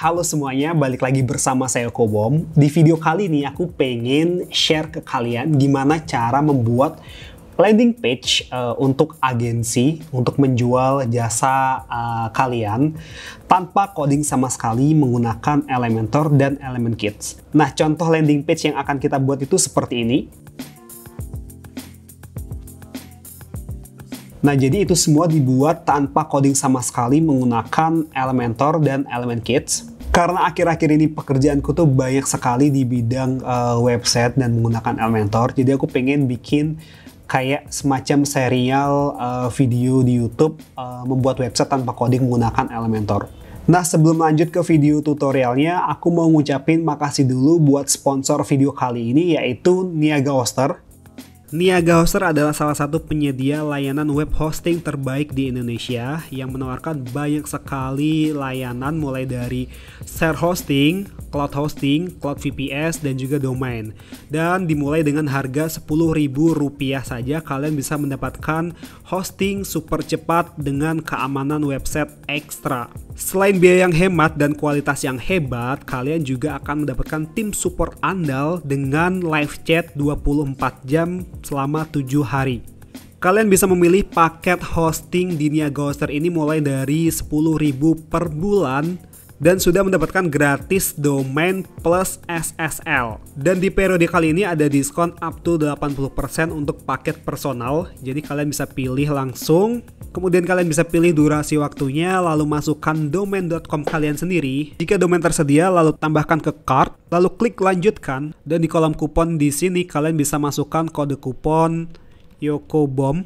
Halo semuanya, balik lagi bersama saya Kobom. Di video kali ini aku pengen share ke kalian gimana cara membuat landing page uh, untuk agensi untuk menjual jasa uh, kalian tanpa coding sama sekali menggunakan Elementor dan Element Kits. Nah, contoh landing page yang akan kita buat itu seperti ini. Nah, jadi itu semua dibuat tanpa coding sama sekali menggunakan Elementor dan Element Kits karena akhir-akhir ini pekerjaanku tuh banyak sekali di bidang uh, website dan menggunakan Elementor. Jadi aku pengen bikin kayak semacam serial uh, video di YouTube uh, membuat website tanpa coding menggunakan Elementor. Nah sebelum lanjut ke video tutorialnya, aku mau ngucapin makasih dulu buat sponsor video kali ini yaitu Niaga Oster Niaga Hoster adalah salah satu penyedia layanan web hosting terbaik di Indonesia yang menawarkan banyak sekali layanan mulai dari share hosting, cloud hosting, cloud VPS, dan juga domain. Dan dimulai dengan harga Rp10.000 saja kalian bisa mendapatkan hosting super cepat dengan keamanan website ekstra. Selain biaya yang hemat dan kualitas yang hebat, kalian juga akan mendapatkan tim support andal dengan live chat 24 jam selama tujuh hari. Kalian bisa memilih paket hosting di Niagoster ini mulai dari sepuluh ribu per bulan dan sudah mendapatkan gratis domain plus SSL. Dan di periode kali ini ada diskon up to 80% untuk paket personal. Jadi kalian bisa pilih langsung Kemudian kalian bisa pilih durasi waktunya, lalu masukkan domain.com kalian sendiri. Jika domain tersedia, lalu tambahkan ke cart, lalu klik lanjutkan. Dan di kolom kupon di sini kalian bisa masukkan kode kupon Yokobom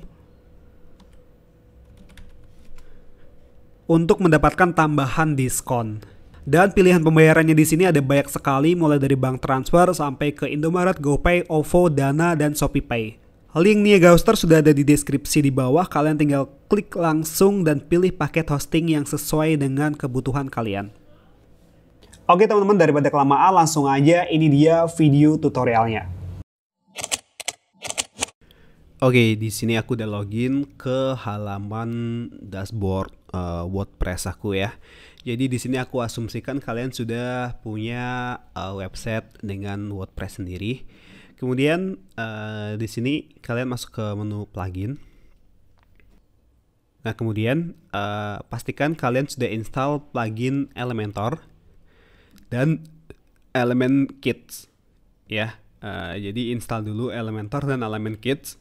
untuk mendapatkan tambahan diskon. Dan pilihan pembayarannya di sini ada banyak sekali mulai dari bank transfer sampai ke Indomaret, GoPay, OVO, Dana, dan ShopeePay. Link Nia sudah ada di deskripsi di bawah, kalian tinggal klik langsung dan pilih paket hosting yang sesuai dengan kebutuhan kalian. Oke teman-teman, daripada kelamaan langsung aja ini dia video tutorialnya. Oke, di sini aku udah login ke halaman dashboard uh, WordPress aku ya. Jadi di sini aku asumsikan kalian sudah punya uh, website dengan WordPress sendiri Kemudian uh, di sini kalian masuk ke menu plugin. Nah, kemudian uh, pastikan kalian sudah install plugin Elementor dan Element Kits. Ya, uh, jadi install dulu Elementor dan Element Kits.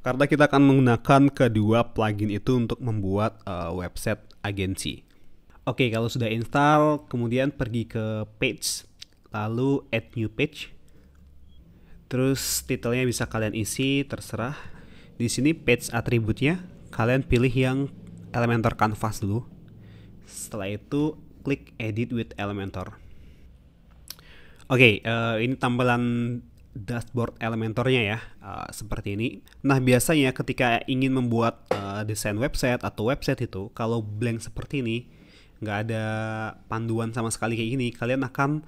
Karena kita akan menggunakan kedua plugin itu untuk membuat uh, website agensi. Oke, kalau sudah install, kemudian pergi ke page, lalu add new page. Terus titelnya bisa kalian isi terserah. Di sini page atributnya kalian pilih yang Elementor Canvas dulu. Setelah itu klik edit with Elementor. Oke, okay, uh, eh, ini tampilan dashboard Elementornya ya, uh, seperti ini. Nah, biasanya ketika ingin membuat uh, desain website atau website itu, kalau blank seperti ini, nggak ada panduan sama sekali kayak gini, kalian akan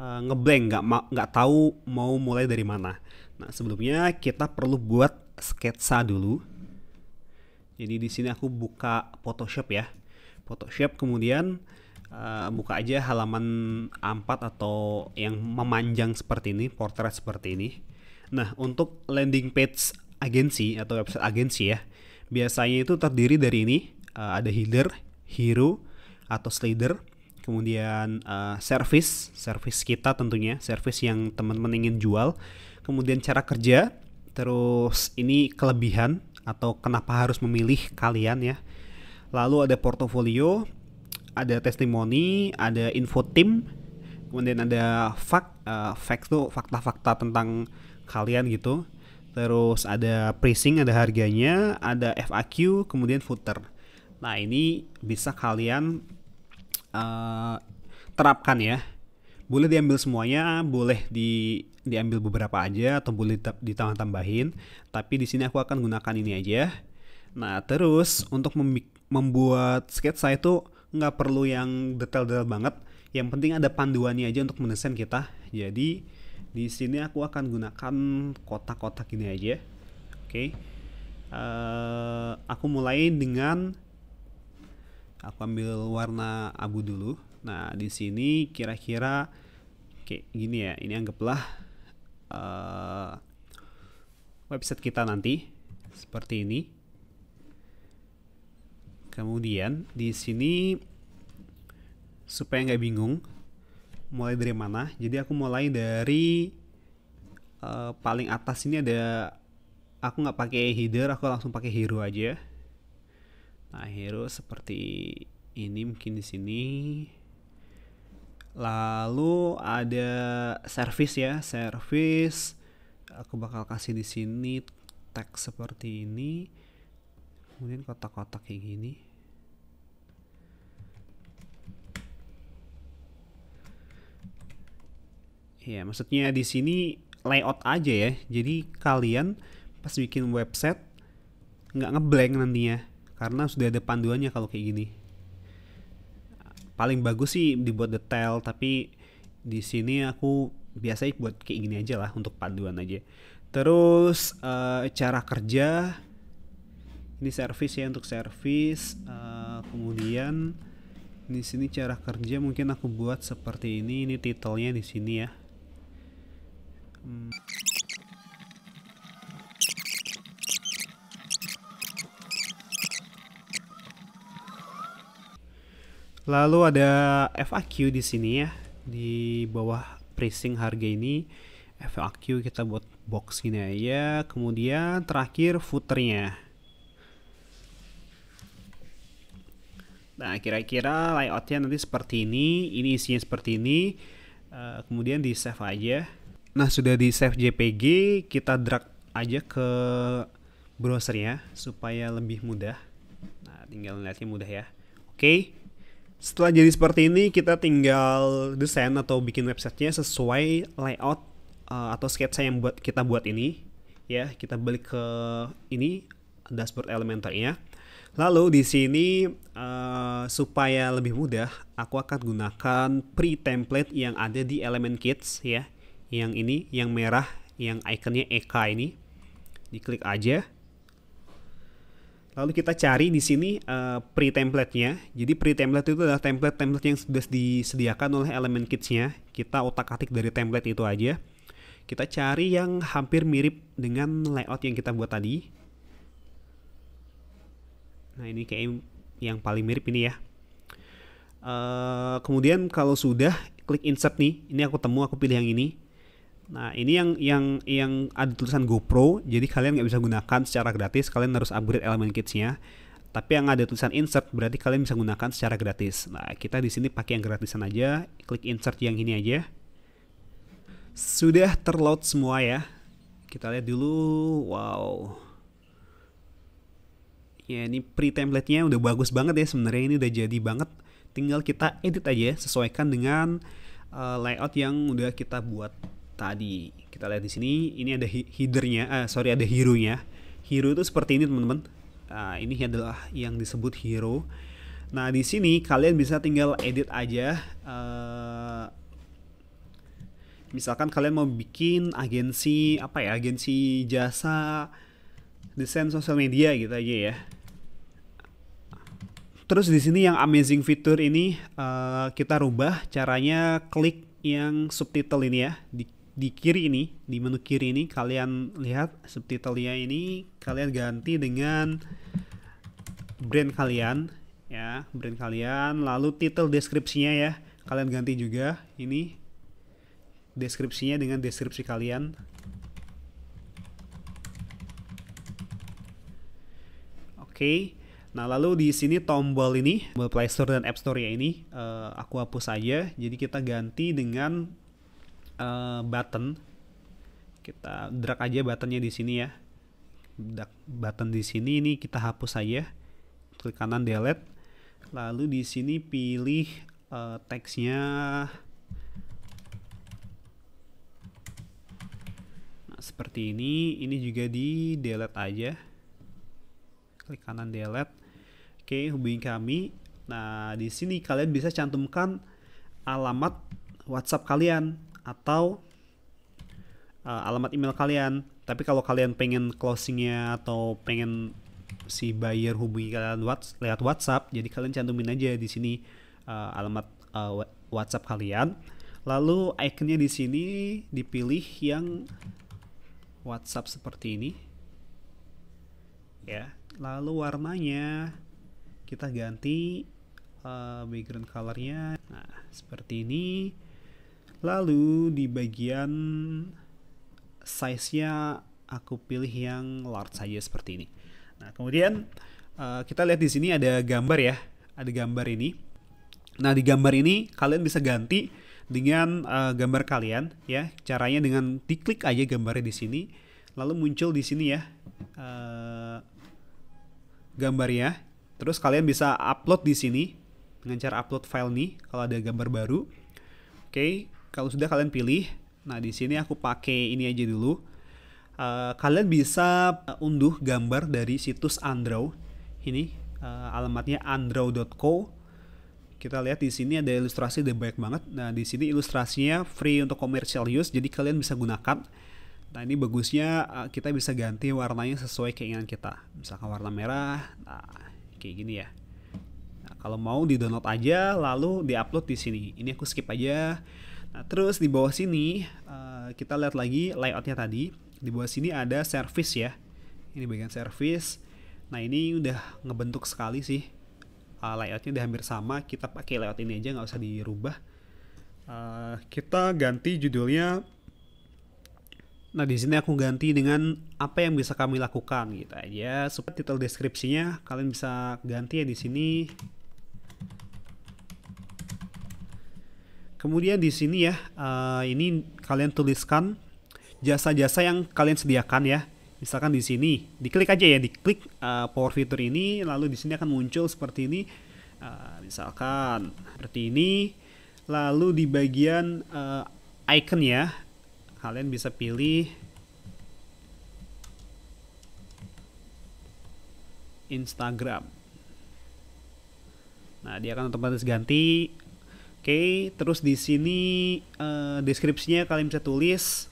Eh, ngeblank, nggak nggak tahu mau mulai dari mana. Nah sebelumnya kita perlu buat sketsa dulu. Jadi di sini aku buka Photoshop ya, Photoshop kemudian uh, buka aja halaman A4 atau yang memanjang seperti ini, portrait seperti ini. Nah untuk landing page agensi atau website agensi ya, biasanya itu terdiri dari ini uh, ada header, hero, atau slider kemudian uh, service, service kita tentunya, service yang teman-teman ingin jual, kemudian cara kerja, terus ini kelebihan atau kenapa harus memilih kalian ya. Lalu ada portofolio, ada testimoni, ada info tim, kemudian ada fak, uh, eh, fact tuh fakta-fakta tentang kalian gitu. Terus ada pricing, ada harganya, ada FAQ, kemudian footer. Nah, ini bisa kalian uh, terapkan ya. Boleh diambil semuanya, boleh di diambil beberapa aja atau boleh ditambah-tambahin, tapi di sini aku akan gunakan ini aja. Nah, terus untuk membuat sketsa itu nggak perlu yang detail-detail banget, yang penting ada panduannya aja untuk mendesain kita. Jadi di sini aku akan gunakan kotak-kotak ini aja. Oke. Okay. Uh, eh, aku mulai dengan aku ambil warna abu dulu nah di sini kira-kira kayak gini ya ini anggaplah uh, website kita nanti seperti ini kemudian di sini supaya nggak bingung mulai dari mana jadi aku mulai dari uh, paling atas ini ada aku nggak pakai header aku langsung pakai hero aja Nah, seperti ini mungkin di sini. Lalu ada service ya, service. Aku bakal kasih di sini tag seperti ini. Kemudian kotak-kotak kayak gini. Ya, maksudnya di sini layout aja ya. Jadi kalian pas bikin website nggak ngeblank nantinya karena sudah ada panduannya kalau kayak gini paling bagus sih dibuat detail tapi di sini aku biasanya buat kayak gini aja lah untuk panduan aja terus uh, cara kerja ini service ya untuk service uh, kemudian di sini cara kerja mungkin aku buat seperti ini ini titelnya di sini ya hmm. Lalu ada FAQ di sini ya di bawah pricing harga ini FAQ kita buat box ini aja. Kemudian terakhir footernya. Nah, kira-kira layoutnya nanti seperti ini, ini isinya seperti ini, uh, kemudian di save aja. Nah, sudah di save JPG, kita drag aja ke browsernya supaya lebih mudah. Nah, tinggal lihatnya mudah ya. Oke. Okay. Setelah jadi seperti ini, kita tinggal desain atau bikin websitenya sesuai layout uh, atau sketsa yang buat kita buat ini. Ya, kita balik ke ini dashboard ya Lalu di sini uh, supaya lebih mudah, aku akan gunakan pre-template yang ada di Element Kits ya. Yang ini, yang merah, yang ikonnya EK ini. Diklik aja. Lalu kita cari di sini uh, pre-template-nya. Jadi pre-template itu adalah template-template yang sudah disediakan oleh element kits-nya. Kita otak-atik dari template itu aja. Kita cari yang hampir mirip dengan layout yang kita buat tadi. Nah ini kayak yang paling mirip ini ya. Uh, kemudian kalau sudah klik insert nih, ini aku temu, aku pilih yang ini. Nah ini yang yang yang ada tulisan GoPro, jadi kalian nggak bisa gunakan secara gratis, kalian harus upgrade elemen kitsnya. Tapi yang ada tulisan insert berarti kalian bisa gunakan secara gratis. Nah kita di sini pakai yang gratisan aja, klik insert yang ini aja. Sudah terload semua ya. Kita lihat dulu, wow. Ya ini pre templatenya udah bagus banget ya sebenarnya ini udah jadi banget. Tinggal kita edit aja, sesuaikan dengan eh, layout yang udah kita buat tadi. Kita lihat di sini, ini ada hidernya, uh, sorry ada hero-nya. Hero itu seperti ini teman-teman. Uh, ini adalah yang disebut hero. Nah di sini kalian bisa tinggal edit aja. Uh, misalkan kalian mau bikin agensi apa ya, agensi jasa desain sosial media gitu aja ya. Terus di sini yang amazing fitur ini uh, kita rubah caranya klik yang subtitle ini ya, di di kiri ini, di menu kiri ini kalian lihat subtitlenya ini kalian ganti dengan brand kalian ya, brand kalian, lalu title deskripsinya ya, kalian ganti juga ini deskripsinya dengan deskripsi kalian. Oke. Nah, lalu di sini tombol ini, tombol Play Store dan App Store ya ini, uh, aku hapus aja. Jadi kita ganti dengan Eh, button kita drag aja buttonnya di sini ya drag button di sini ini kita hapus aja klik kanan delete lalu di sini pilih uh, teksnya nah, seperti ini ini juga di delete aja klik kanan delete oke hubungi kami nah di sini kalian bisa cantumkan alamat WhatsApp kalian atau uh, alamat email kalian. Tapi kalau kalian pengen closingnya atau pengen si buyer hubungi kalian whats lewat WhatsApp, jadi kalian cantumin aja di sini uh, alamat uh, WhatsApp kalian. Lalu ikonnya di sini dipilih yang WhatsApp seperti ini. Ya, lalu warnanya kita ganti uh, background colornya nah seperti ini Lalu di bagian size-nya aku pilih yang large saja seperti ini. Nah, kemudian uh, kita lihat di sini ada gambar ya. Ada gambar ini. Nah, di gambar ini kalian bisa ganti dengan uh, gambar kalian ya. Caranya dengan diklik aja gambarnya di sini, lalu muncul di sini ya. Uh, gambarnya. Terus kalian bisa upload di sini dengan cara upload file nih kalau ada gambar baru. Oke, okay. Kalau sudah kalian pilih, nah di sini aku pakai ini aja dulu. Uh, kalian bisa eh, unduh gambar dari situs Android. Ini uh, alamatnya androw.co. Kita lihat di sini ada ilustrasi udah banyak banget. Nah, di sini ilustrasinya free untuk commercial use, jadi kalian bisa gunakan. Nah ini bagusnya kita bisa ganti warnanya sesuai keinginan kita. Misalkan warna merah, nah, kayak gini ya. Nah, kalau mau di download aja, lalu di upload di sini. Ini aku skip aja. Nah, terus di bawah sini uh, kita lihat lagi layoutnya tadi. Di bawah sini ada service ya. Ini bagian service. Nah ini udah ngebentuk sekali sih. Uh, layoutnya udah hampir sama. Kita pakai layout ini aja nggak usah dirubah. Uh, kita ganti judulnya. Nah di sini aku ganti dengan apa yang bisa kami lakukan gitu aja. Supaya title deskripsinya kalian bisa ganti ya di sini Kemudian di sini ya, uh, ini kalian tuliskan jasa-jasa yang kalian sediakan ya. Misalkan di sini, diklik aja ya, diklik uh, power feature ini, lalu di sini akan muncul seperti ini. Uh, misalkan seperti ini, lalu di bagian uh, icon ya, kalian bisa pilih Instagram. Nah, dia akan otomatis ganti Oke, terus di sini uh, deskripsinya kalian bisa tulis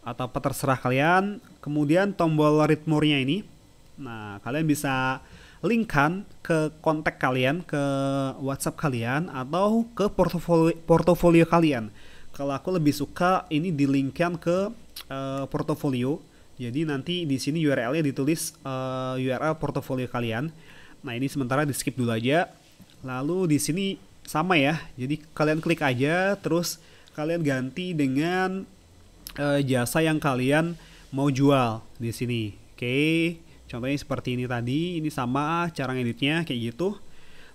atau apa terserah kalian. Kemudian tombol ritmurnya ini. Nah, kalian bisa linkkan ke kontak kalian, ke WhatsApp kalian atau ke portofolio portofolio kalian. Kalau aku lebih suka ini di linkkan ke uh, portofolio. Jadi nanti di sini URL-nya ditulis uh, eh, URL portofolio kalian. Nah, ini sementara di skip dulu aja. Lalu di sini sama ya jadi kalian klik aja terus kalian ganti dengan uh, jasa yang kalian mau jual di sini oke okay. contohnya seperti ini tadi ini sama cara ngeditnya kayak gitu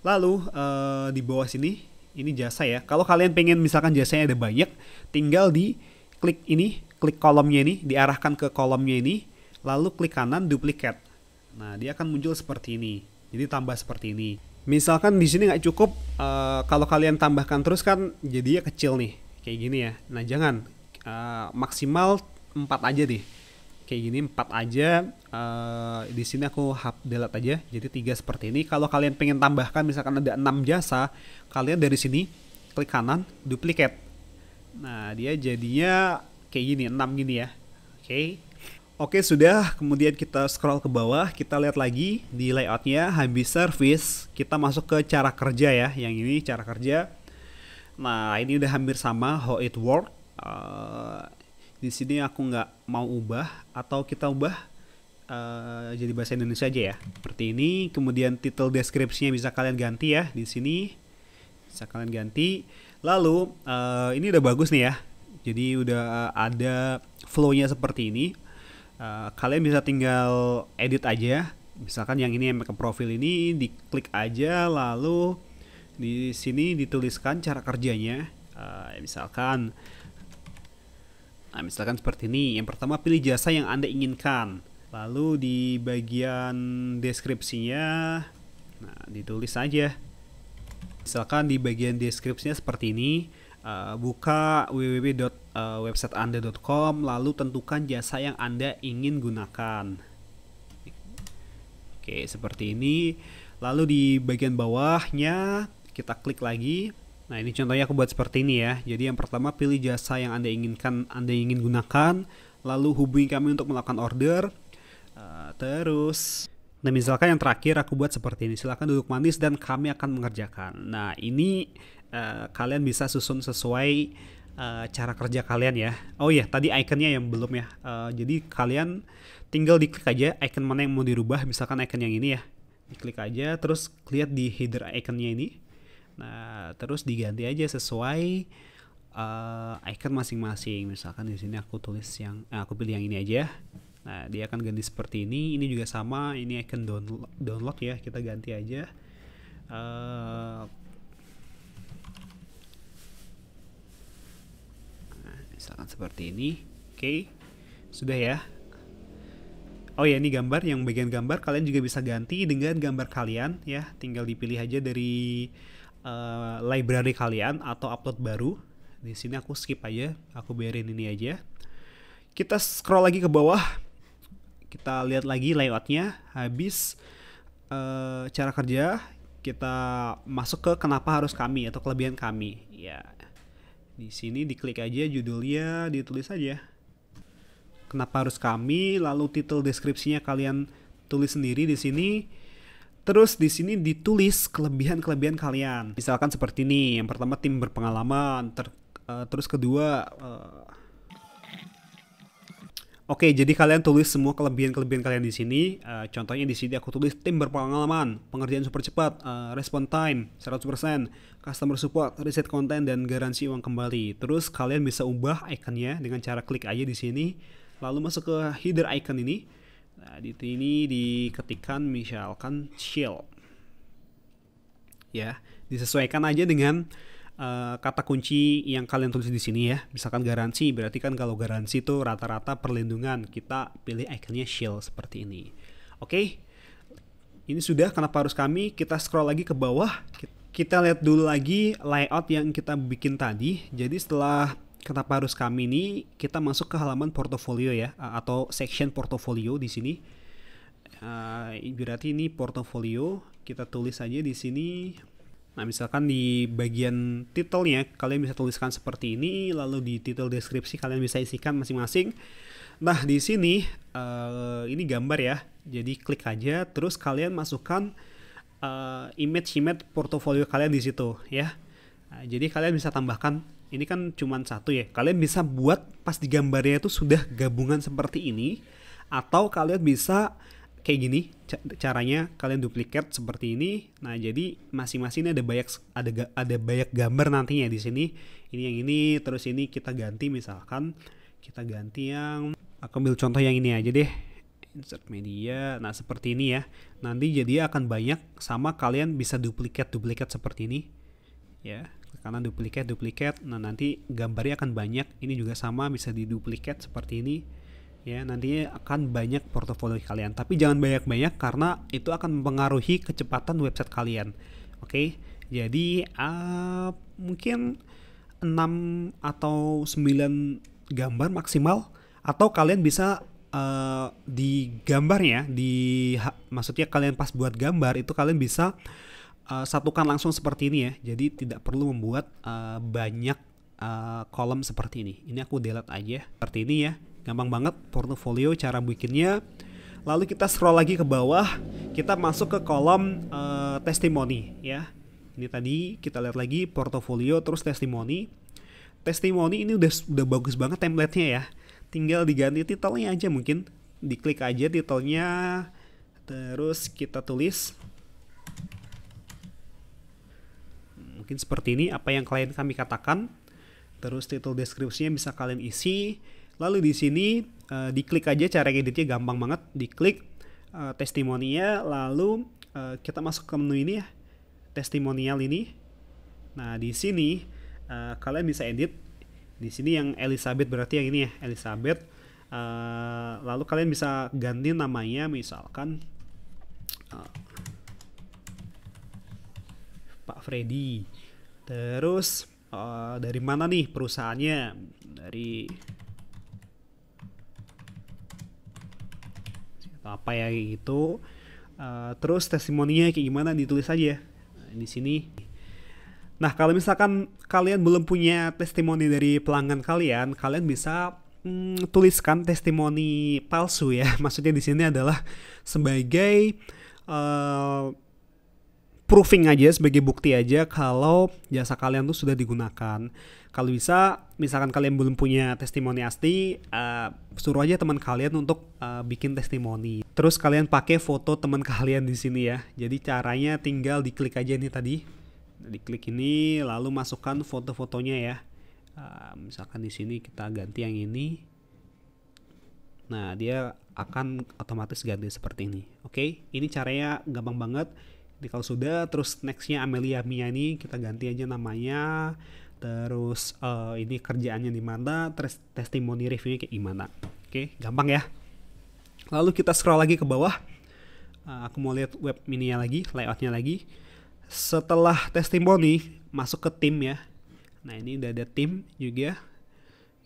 lalu uh, di bawah sini ini jasa ya kalau kalian pengen misalkan jasanya ada banyak tinggal di klik ini klik kolomnya ini diarahkan ke kolomnya ini lalu klik kanan duplikat nah dia akan muncul seperti ini jadi tambah seperti ini misalkan di sini nggak cukup uh, kalau kalian tambahkan terus kan jadinya kecil nih kayak gini ya nah jangan uh, maksimal 4 aja deh kayak gini 4 aja uh, di sini aku hap delete aja jadi tiga seperti ini kalau kalian pengen tambahkan misalkan ada enam jasa kalian dari sini klik kanan duplicate nah dia jadinya kayak gini enam gini ya oke okay. Oke sudah, kemudian kita scroll ke bawah, kita lihat lagi di layoutnya habis service, kita masuk ke cara kerja ya, yang ini cara kerja. Nah ini udah hampir sama how it work. Uh, di sini aku nggak mau ubah atau kita ubah uh, jadi bahasa Indonesia aja ya, seperti ini. Kemudian title deskripsinya bisa kalian ganti ya di sini, bisa kalian ganti. Lalu uh, ini udah bagus nih ya, jadi udah ada flow-nya seperti ini Eh, kalian bisa tinggal edit aja misalkan yang ini yang ke profil ini diklik aja lalu di sini dituliskan cara kerjanya uh, misalkan nah misalkan seperti ini yang pertama pilih jasa yang anda inginkan lalu di bagian deskripsinya nah ditulis aja misalkan di bagian deskripsinya seperti ini Eh, buka www.websiteanda.com eh, lalu tentukan jasa yang Anda ingin gunakan. Oke, seperti ini. Lalu di bagian bawahnya kita klik lagi. Nah, ini contohnya aku buat seperti ini ya. Jadi yang pertama pilih jasa yang Anda inginkan, Anda ingin gunakan, lalu hubungi kami untuk melakukan order. Eh, terus Nah, misalkan yang terakhir aku buat seperti ini. Silahkan duduk manis dan kami akan mengerjakan. Nah, ini Eh, kalian bisa susun sesuai uh, cara kerja kalian ya. Oh iya, yeah, tadi ikonnya yang belum ya. Uh, jadi kalian tinggal diklik aja icon mana yang mau dirubah, misalkan icon yang ini ya. Diklik aja, terus lihat di header iconnya ini. Nah, terus diganti aja sesuai uh, icon masing-masing. Misalkan di sini aku tulis yang, aku pilih yang ini aja. Nah, dia akan ganti seperti ini. Ini juga sama, ini icon download, download ya, kita ganti aja. Uh, misalkan seperti ini oke okay. sudah ya oh ya ini gambar yang bagian gambar kalian juga bisa ganti dengan gambar kalian ya tinggal dipilih aja dari uh, library kalian atau upload baru di sini aku skip aja aku biarin ini aja kita scroll lagi ke bawah kita lihat lagi layoutnya habis uh, cara kerja kita masuk ke kenapa harus kami atau kelebihan kami ya di sini diklik aja judulnya, ditulis aja. Kenapa harus kami? Lalu titel deskripsinya kalian tulis sendiri di sini. Terus di sini ditulis kelebihan-kelebihan kalian. Misalkan seperti ini, yang pertama tim berpengalaman, ter, uh, terus kedua uh, Oke, jadi kalian tulis semua kelebihan-kelebihan kalian di sini. Uh, contohnya di sini aku tulis tim berpengalaman, pengerjaan super cepat, uh, respon time 100%, customer support, riset konten dan garansi uang kembali. Terus kalian bisa ubah ikonnya dengan cara klik aja di sini, lalu masuk ke header icon ini. Nah, di sini diketikkan misalkan shell, Ya, disesuaikan aja dengan Eh, kata kunci yang kalian tulis di sini ya. Misalkan garansi, berarti kan kalau garansi itu rata-rata perlindungan. Kita pilih ikonnya shield seperti ini. Oke. Okay? Ini sudah kenapa harus kami? Kita scroll lagi ke bawah. Kita lihat dulu lagi layout yang kita bikin tadi. Jadi setelah kenapa harus kami ini, kita masuk ke halaman portfolio ya atau section portfolio di sini. Uh, berarti ini portfolio kita tulis aja di sini Nah, misalkan di bagian titelnya kalian bisa tuliskan seperti ini, lalu di titel deskripsi kalian bisa isikan masing-masing. Nah, di sini uh, ini gambar ya. Jadi klik aja terus kalian masukkan uh, image-image portofolio kalian di situ ya. Nah, jadi kalian bisa tambahkan ini kan cuma satu ya. Kalian bisa buat pas di gambarnya itu sudah gabungan seperti ini atau kalian bisa kayak gini caranya kalian duplikat seperti ini nah jadi masing-masing ada banyak ada ada banyak gambar nantinya di sini ini yang ini terus ini kita ganti misalkan kita ganti yang aku ambil contoh yang ini aja deh insert media nah seperti ini ya nanti jadi akan banyak sama kalian bisa duplikat duplikat seperti ini ya Karena duplikat duplikat nah nanti gambarnya akan banyak ini juga sama bisa diduplikat seperti ini ya nantinya akan banyak portofolio kalian tapi jangan banyak-banyak karena itu akan mempengaruhi kecepatan website kalian oke okay? jadi uh, mungkin 6 atau 9 gambar maksimal atau kalian bisa uh, ah, di gambarnya di ha, maksudnya kalian pas buat gambar itu kalian bisa uh, satukan langsung seperti ini ya jadi tidak perlu membuat uh, banyak uh, kolom seperti ini ini aku delete aja seperti ini ya gampang banget portofolio cara bikinnya lalu kita scroll lagi ke bawah kita masuk ke kolom uh, testimoni ya ini tadi kita lihat lagi portofolio terus testimoni testimoni ini udah udah bagus banget template-nya ya tinggal diganti titelnya aja mungkin diklik aja titelnya terus kita tulis mungkin seperti ini apa yang klien kami katakan terus titel deskripsinya bisa kalian isi Lalu di sini uh, diklik aja cara editnya gampang banget, diklik uh, testimoninya lalu uh, kita masuk ke menu ini ya. Testimonial ini. Nah, di sini uh, kalian bisa edit. Di sini yang Elizabeth berarti yang ini ya, Elizabeth. Uh, lalu kalian bisa ganti namanya misalkan uh, Pak Freddy terus uh, dari mana nih perusahaannya dari apa ya gitu uh, terus testimoninya kayak gimana ditulis aja nah, di sini nah kalau misalkan kalian belum punya testimoni dari pelanggan kalian kalian bisa mm, tuliskan testimoni palsu ya maksudnya di sini adalah sebagai uh, proofing aja sebagai bukti aja kalau jasa kalian tuh sudah digunakan. Kalau bisa, misalkan kalian belum punya testimoni asli, uh, suruh aja teman kalian untuk uh, bikin testimoni. Terus kalian pakai foto teman kalian di sini ya. Jadi caranya tinggal diklik aja ini tadi. Diklik ini, lalu masukkan foto-fotonya ya. Uh, misalkan di sini kita ganti yang ini. Nah, dia akan otomatis ganti seperti ini. Oke, okay? ini caranya gampang banget. Jadi kalau sudah, terus nextnya Amelia Mia ini kita ganti aja namanya, terus uh, ini kerjaannya di mana, terus testimoni reviewnya kayak gimana. Oke, gampang ya. Lalu kita scroll lagi ke bawah, uh, aku mau lihat web mini lagi, layoutnya lagi. Setelah testimoni masuk ke tim ya. Nah ini udah ada tim juga.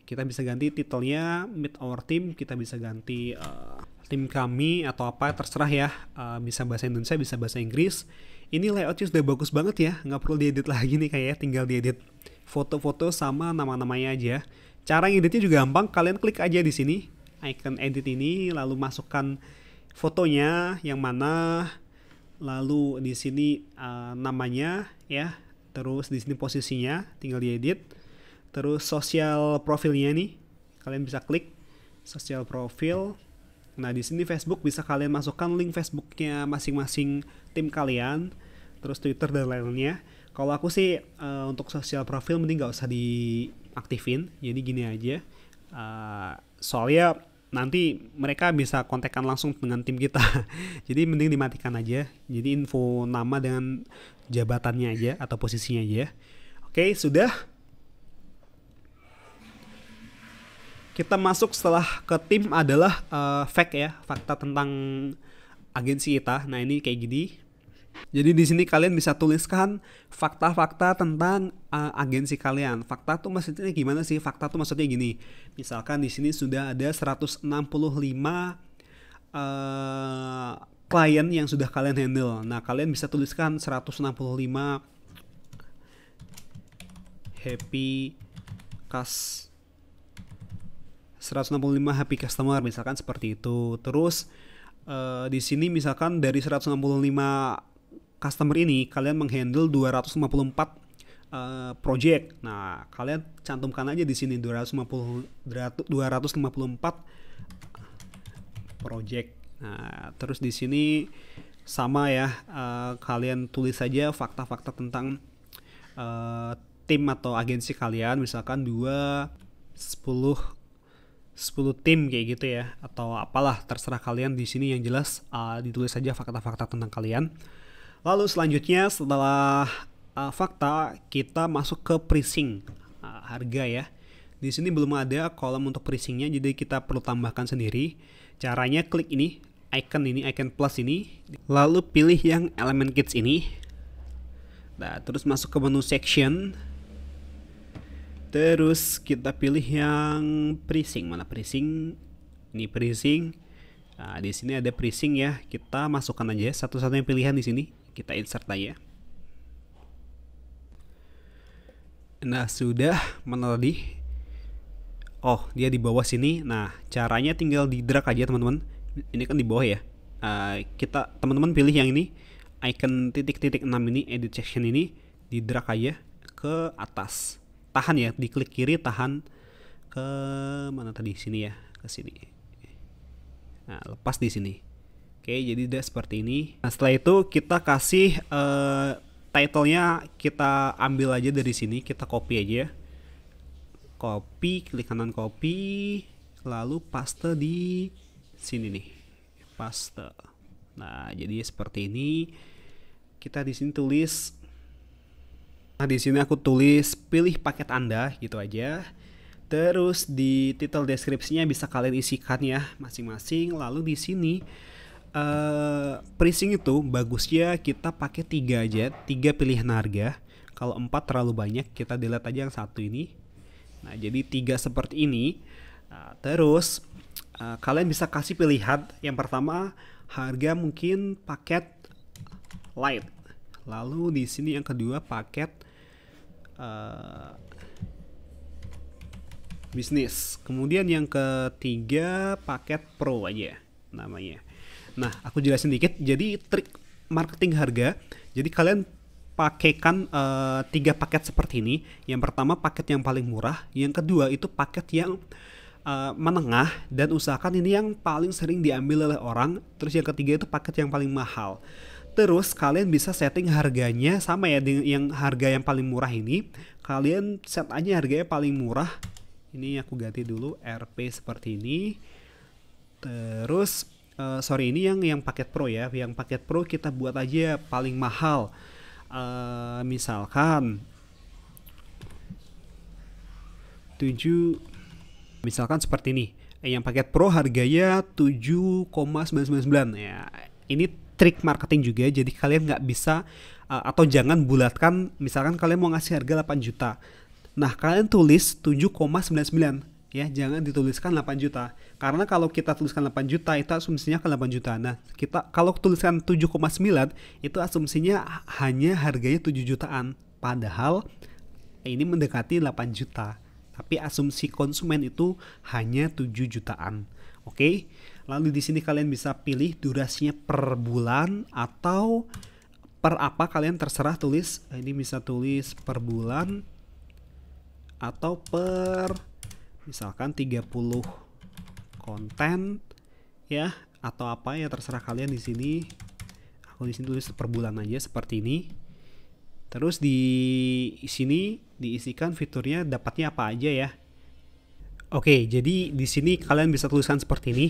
Kita bisa ganti titelnya, meet our team. Kita bisa ganti uh, tim kami atau apa terserah ya uh, bisa bahasa Indonesia bisa bahasa Inggris ini layoutnya sudah bagus banget ya nggak perlu diedit lagi nih kayaknya tinggal diedit foto-foto sama nama-namanya aja cara ngeditnya juga gampang kalian klik aja di sini icon edit ini lalu masukkan fotonya yang mana lalu di sini uh, namanya ya terus di sini posisinya tinggal diedit terus sosial profilnya nih kalian bisa klik sosial profil Nah, di sini Facebook bisa kalian masukkan link Facebooknya masing-masing tim kalian, terus Twitter dan lainnya. Kalau aku sih uh, untuk sosial profil mending gak usah diaktifin, jadi gini aja. Uh, soalnya nanti mereka bisa kontekan langsung dengan tim kita. jadi mending dimatikan aja. Jadi info nama dengan jabatannya aja atau posisinya aja. Oke, sudah. Kita masuk setelah ke tim adalah uh, fact ya, fakta tentang agensi kita. Nah, ini kayak gini. Jadi di sini kalian bisa tuliskan fakta-fakta tentang uh, agensi kalian. Fakta tuh maksudnya gimana sih? Fakta tuh maksudnya gini. Misalkan di sini sudah ada 165 uh, eh, klien yang sudah kalian handle. Nah, kalian bisa tuliskan 165 happy customer 165 happy customer misalkan seperti itu. Terus uh, di sini misalkan dari 165 customer ini kalian menghandle 254 Uh, eh, project. Nah, kalian cantumkan aja di sini 250 254 project. Nah, terus di sini sama ya, uh, kalian tulis saja fakta-fakta tentang uh, tim atau agensi kalian misalkan 2 10 10 tim kayak gitu ya atau apalah terserah kalian di sini yang jelas uh, ditulis saja fakta-fakta tentang kalian. Lalu selanjutnya setelah uh, fakta kita masuk ke pricing uh, harga ya. Di sini belum ada kolom untuk pricingnya jadi kita perlu tambahkan sendiri. Caranya klik ini icon ini icon plus ini lalu pilih yang element kits ini. Nah, terus masuk ke menu section Terus kita pilih yang pricing. Mana pricing? Ini pricing. Nah, di sini ada pricing ya. Kita masukkan aja ya. satu-satunya pilihan di sini. Kita insert aja. Nah, sudah mana tadi? Oh, dia di bawah sini. Nah, caranya tinggal di drag aja, teman-teman. Ini kan di bawah ya. Uh, kita teman-teman pilih yang ini icon titik-titik 6 ini edit section ini di drag aja ke atas tahan ya di klik kiri tahan ke mana tadi sini ya ke sini nah lepas di sini oke jadi udah seperti ini nah setelah itu kita kasih uh, titlenya kita ambil aja dari sini kita copy aja ya. copy klik kanan copy lalu paste di sini nih paste nah jadi seperti ini kita di sini tulis Nah, di sini aku tulis pilih paket Anda gitu aja. Terus di title deskripsinya bisa kalian isikan ya masing-masing. Lalu di sini uh, eh, pricing itu bagusnya kita pakai tiga aja, tiga pilihan harga. Kalau empat terlalu banyak, kita delete aja yang satu ini. Nah, jadi tiga seperti ini. Uh, terus uh, kalian bisa kasih pilihan yang pertama harga mungkin paket light. Lalu di sini yang kedua paket Eh, bisnis. Kemudian yang ketiga paket pro aja namanya. Nah, aku jelasin dikit. Jadi trik marketing harga. Jadi kalian pakaikan uh, tiga paket seperti ini. Yang pertama paket yang paling murah, yang kedua itu paket yang uh, menengah dan usahakan ini yang paling sering diambil oleh orang. Terus yang ketiga itu paket yang paling mahal. Terus kalian bisa setting harganya sama ya dengan yang harga yang paling murah ini. Kalian set aja harganya paling murah. Ini aku ganti dulu RP seperti ini. Terus uh, sorry ini yang yang paket Pro ya. Yang paket Pro kita buat aja paling mahal. Uh, misalkan 7 misalkan seperti ini. Eh, yang paket Pro harganya 7,999 ya. Ini trik marketing juga jadi kalian nggak bisa uh, atau jangan bulatkan misalkan kalian mau ngasih harga 8 juta nah kalian tulis 7,99 ya jangan dituliskan 8 juta karena kalau kita tuliskan 8 juta itu asumsinya ke 8 juta nah kita kalau tuliskan 7,9 itu asumsinya hanya harganya 7 jutaan padahal ini mendekati 8 juta tapi asumsi konsumen itu hanya 7 jutaan oke okay? Lalu di sini kalian bisa pilih durasinya per bulan atau per apa kalian terserah tulis. Eh, ini bisa tulis per bulan atau per misalkan 30 konten ya atau apa ya terserah kalian di sini. Aku di sini tulis per bulan aja seperti ini. Terus di sini diisikan fiturnya dapatnya apa aja ya. Oke, jadi di sini kalian bisa tuliskan seperti ini.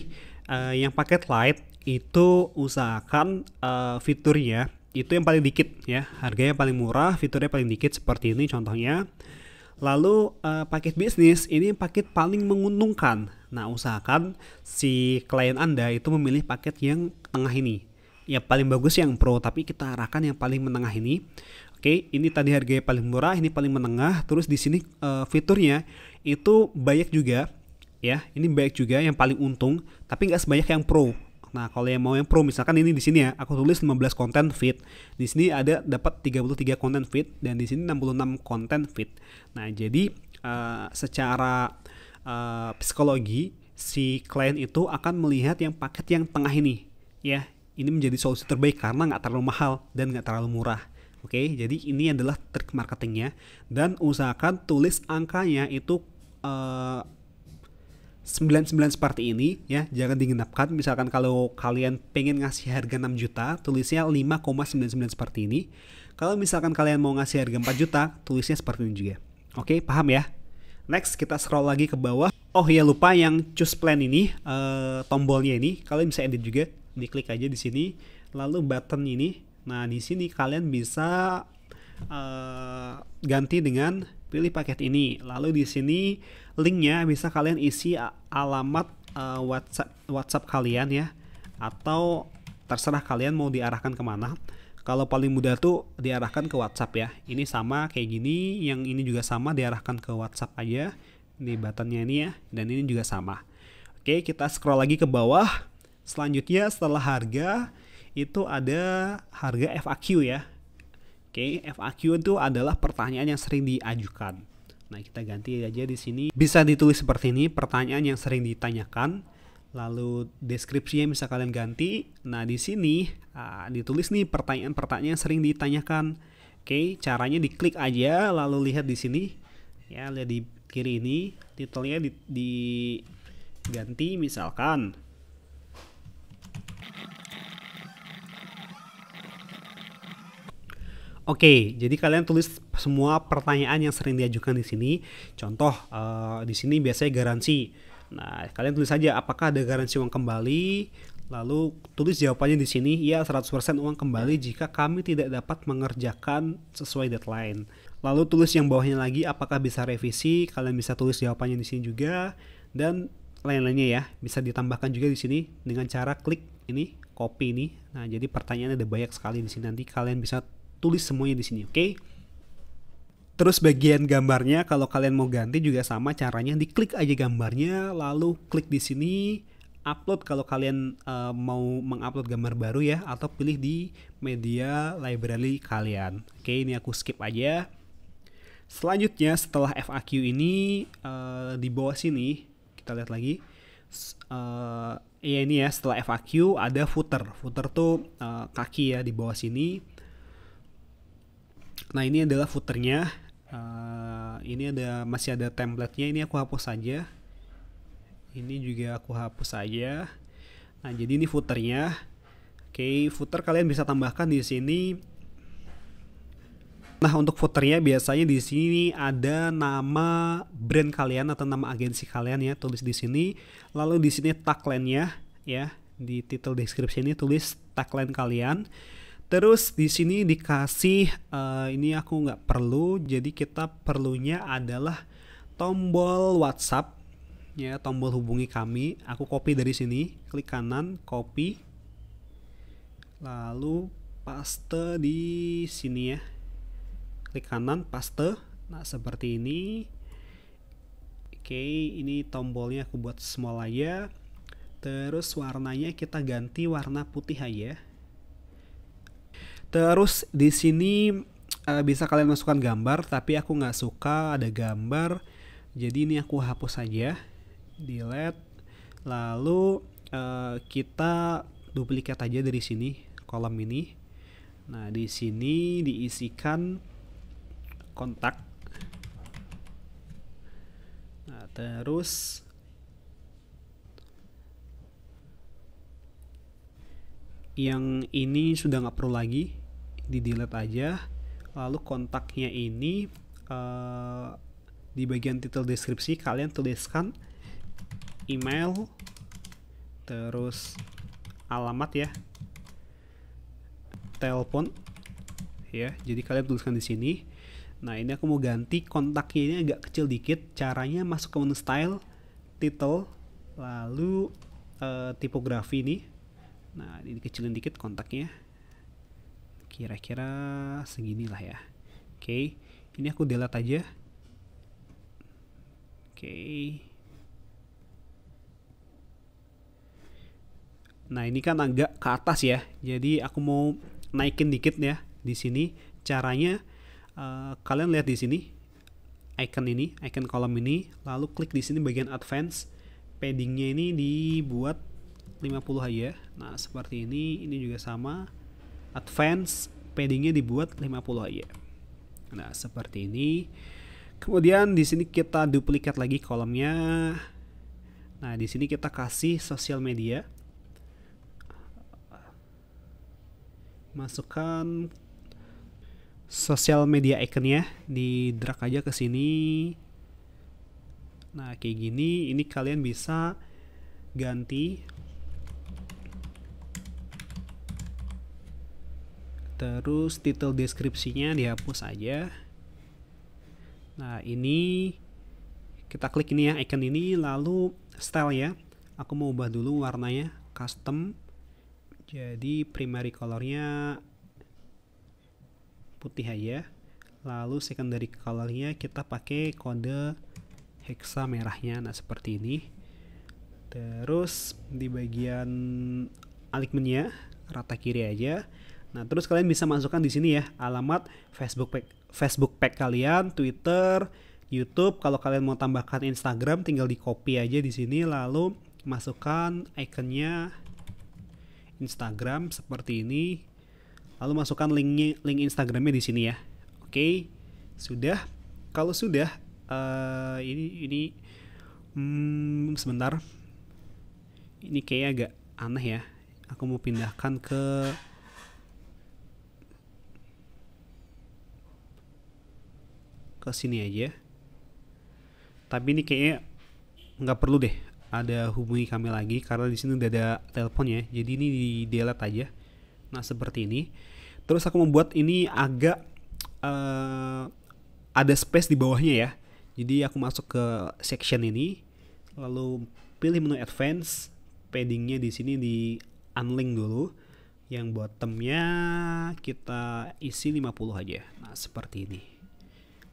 Uh, yang paket light itu usahakan uh, fiturnya itu yang paling dikit ya, harganya paling murah, fiturnya paling dikit seperti ini contohnya. Lalu uh, paket bisnis ini paket paling menguntungkan. Nah, usahakan si klien Anda itu memilih paket yang tengah ini. Ya paling bagus yang pro, tapi kita arahkan yang paling menengah ini Oke, ini tadi harga yang paling murah, ini paling menengah, terus di sini uh, fiturnya itu banyak juga ya. Ini banyak juga yang paling untung, tapi nggak sebanyak yang pro. Nah, kalau yang mau yang pro misalkan ini di sini ya, aku tulis 15 konten fit. Di sini ada dapat 33 konten fit dan di sini 66 konten fit. Nah, jadi uh, secara uh, psikologi si klien itu akan melihat yang paket yang tengah ini ya. Ini menjadi solusi terbaik karena nggak terlalu mahal dan nggak terlalu murah. Oke, okay? jadi ini adalah trik marketingnya dan usahakan tulis angkanya itu uh, eh, 99 seperti ini ya, jangan digenapkan. Misalkan kalau kalian pengen ngasih harga 6 juta, tulisnya 5,99 seperti ini. Kalau misalkan kalian mau ngasih harga 4 juta, tulisnya seperti ini juga. Oke, okay, paham ya? Next kita scroll lagi ke bawah. Oh ya lupa yang choose plan ini uh, tombolnya ini kalian bisa edit juga. Diklik aja di sini. Lalu button ini Nah, di sini kalian bisa uh, ganti dengan pilih paket ini. Lalu di sini linknya bisa kalian isi alamat uh, WhatsApp WhatsApp kalian ya, atau terserah kalian mau diarahkan kemana. Kalau paling mudah tuh diarahkan ke WhatsApp ya. Ini sama kayak gini, yang ini juga sama diarahkan ke WhatsApp aja. Ini buttonnya ini ya, dan ini juga sama. Oke, kita scroll lagi ke bawah. Selanjutnya setelah harga, itu ada harga FAQ ya. Oke, FAQ itu adalah pertanyaan yang sering diajukan. Nah, kita ganti aja di sini. Bisa ditulis seperti ini, pertanyaan yang sering ditanyakan. Lalu deskripsinya bisa kalian ganti. Nah, di sini uh, ditulis nih pertanyaan-pertanyaan yang sering ditanyakan. Oke, caranya diklik aja lalu lihat di sini. Ya, lihat di kiri ini, titelnya di, ganti misalkan Oke, jadi kalian tulis semua pertanyaan yang sering diajukan di sini. Contoh uh, di sini biasanya garansi. Nah, kalian tulis saja apakah ada garansi uang kembali, lalu tulis jawabannya di sini ya 100% uang kembali jika kami tidak dapat mengerjakan sesuai deadline. Lalu tulis yang bawahnya lagi apakah bisa revisi, kalian bisa tulis jawabannya di sini juga dan lain-lainnya ya. Bisa ditambahkan juga di sini dengan cara klik ini copy ini. Nah, jadi pertanyaannya ada banyak sekali di sini nanti kalian bisa tulis semuanya di sini, oke? Okay? Terus bagian gambarnya kalau kalian mau ganti juga sama caranya diklik aja gambarnya lalu klik di sini upload kalau kalian uh, mau mengupload gambar baru ya atau pilih di media library kalian. Oke, ini aku skip aja. Selanjutnya setelah FAQ ini uh, di bawah sini kita lihat lagi uh, ya ini ya setelah FAQ ada footer. Footer tuh uh, kaki ya di bawah sini Nah ini adalah footernya. Uh, ini ada masih ada templatenya Ini aku hapus saja. Ini juga aku hapus saja. Nah jadi ini footernya. Oke, okay, footer kalian bisa tambahkan di sini. Nah untuk footernya biasanya di sini ada nama brand kalian atau nama agensi kalian ya tulis di sini. Lalu di sini tagline-nya ya di title description ini tulis tagline kalian. Terus di sini dikasih uh, ini aku nggak perlu, jadi kita perlunya adalah tombol WhatsApp ya, tombol hubungi kami. Aku copy dari sini, klik kanan, copy. Lalu paste di sini ya. Klik kanan, paste. Nah, seperti ini. Oke, ini tombolnya aku buat small aja. Ya. Terus warnanya kita ganti warna putih aja Terus di sini uh, bisa kalian masukkan gambar, tapi aku nggak suka ada gambar. Jadi ini aku hapus saja. Delete. Lalu uh, kita duplikat aja dari sini kolom ini. Nah, di sini diisikan kontak. Nah, terus yang ini sudah nggak perlu lagi di delete aja lalu kontaknya ini uh, di bagian titel deskripsi kalian tuliskan email terus alamat ya telepon ya jadi kalian tuliskan di sini nah ini aku mau ganti kontaknya ini agak kecil dikit caranya masuk ke menu style title lalu uh, tipografi ini nah ini kecilin dikit kontaknya kira-kira seginilah ya oke okay. ini aku delete aja oke okay. nah ini kan agak ke atas ya jadi aku mau naikin dikit ya di sini caranya uh, kalian lihat di sini icon ini icon kolom ini lalu klik di sini bagian advance paddingnya ini dibuat 50 aja nah seperti ini ini juga sama advance paddingnya dibuat 50 aja nah seperti ini kemudian di sini kita duplikat lagi kolomnya nah di sini kita kasih sosial media masukkan sosial media iconnya di drag aja ke sini nah kayak gini ini kalian bisa ganti terus title deskripsinya dihapus aja nah ini kita klik ini ya icon ini lalu style ya aku mau ubah dulu warnanya custom jadi primary colornya putih aja lalu secondary colornya kita pakai kode hexa merahnya nah seperti ini terus di bagian alignmentnya rata kiri aja Nah, terus kalian bisa masukkan di sini ya alamat Facebook Pack, Facebook Pack kalian, Twitter, YouTube. Kalau kalian mau tambahkan Instagram, tinggal di copy aja di sini lalu masukkan ikonnya Instagram seperti ini. Lalu masukkan linknya, link Instagramnya di sini ya. Oke, sudah. Kalau sudah, uh, ini ini hmm, sebentar. Ini kayak agak aneh ya. Aku mau pindahkan ke ke sini aja. Tapi ini kayaknya nggak perlu deh ada hubungi kami lagi karena di sini udah ada telepon ya. Jadi ini di delete aja. Nah seperti ini. Terus aku membuat ini agak uh, ada space di bawahnya ya. Jadi aku masuk ke section ini, lalu pilih menu advance, paddingnya di sini di unlink dulu. Yang bottomnya kita isi 50 aja. Nah seperti ini.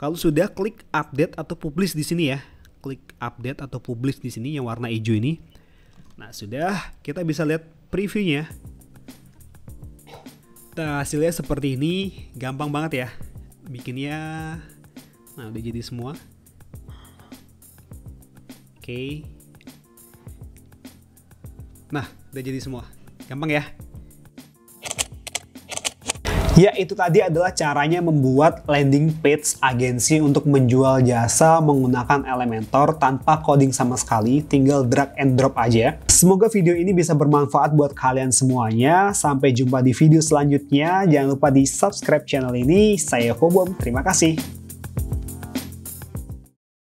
Kalau sudah klik update atau publish di sini ya. Klik update atau publish di sini yang warna hijau ini. Nah, sudah kita bisa lihat previewnya. Nah, hasilnya seperti ini, gampang banget ya. Bikinnya nah udah jadi semua. Oke. Okay. Nah, udah jadi semua. Gampang ya? Ya, itu tadi adalah caranya membuat landing page agensi untuk menjual jasa menggunakan Elementor tanpa coding sama sekali, tinggal drag and drop aja. Ya. Semoga video ini bisa bermanfaat buat kalian semuanya. Sampai jumpa di video selanjutnya. Jangan lupa di subscribe channel ini. Saya Fobom, terima kasih.